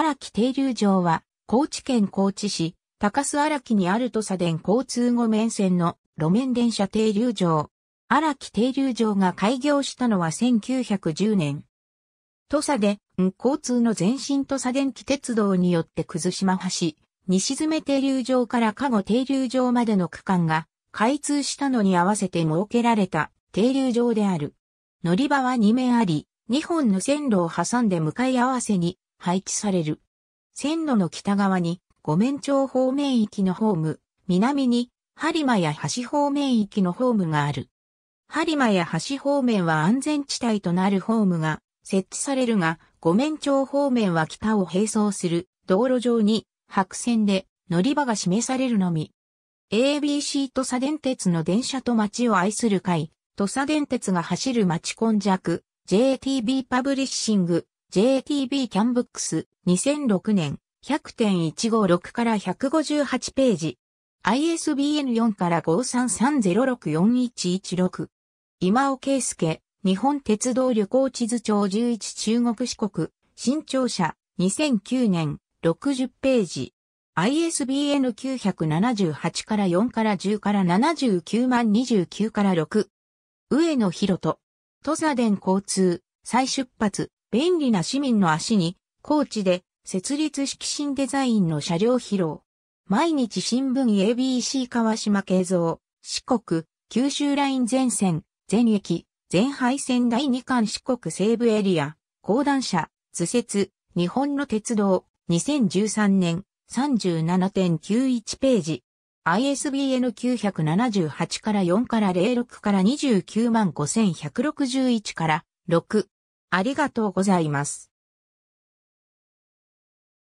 荒木停留場は、高知県高知市、高須荒木にある土佐電交通後面線の路面電車停留場。荒木停留場が開業したのは1910年。土佐電、交通の前身土佐電機鉄道によって崩島橋、西詰停留場から加護停留場までの区間が開通したのに合わせて設けられた停留場である。乗り場は2面あり、2本の線路を挟んで向かい合わせに配置される。線路の北側に五面町方面域のホーム、南に播磨や橋方面域のホームがある。播磨や橋方面は安全地帯となるホームが設置されるが、五面町方面は北を並走する道路上に白線で乗り場が示されるのみ。ABC 土佐電鉄の電車と街を愛する会、土佐電鉄が走る街根弱、JTB パブリッシング、JTB キャンブックス2006年100.156から158ページ。ISBN 4から5 3 3 0 6 4 1 1 6今尾圭介、日本鉄道旅行地図帳11中国四国、新潮社、2009年、60ページ。ISBN 978から4から10から79万29から6。上野博人。土佐伝交通、再出発、便利な市民の足に、高知で設立式新デザインの車両披露。毎日新聞 ABC 川島慶三、四国、九州ライン全線、全駅、全廃線第2巻四国西部エリア、高段車、図説、日本の鉄道、2013年、37.91ページ。ISBN 978から4から06から29万5161から6。ありがとうございます。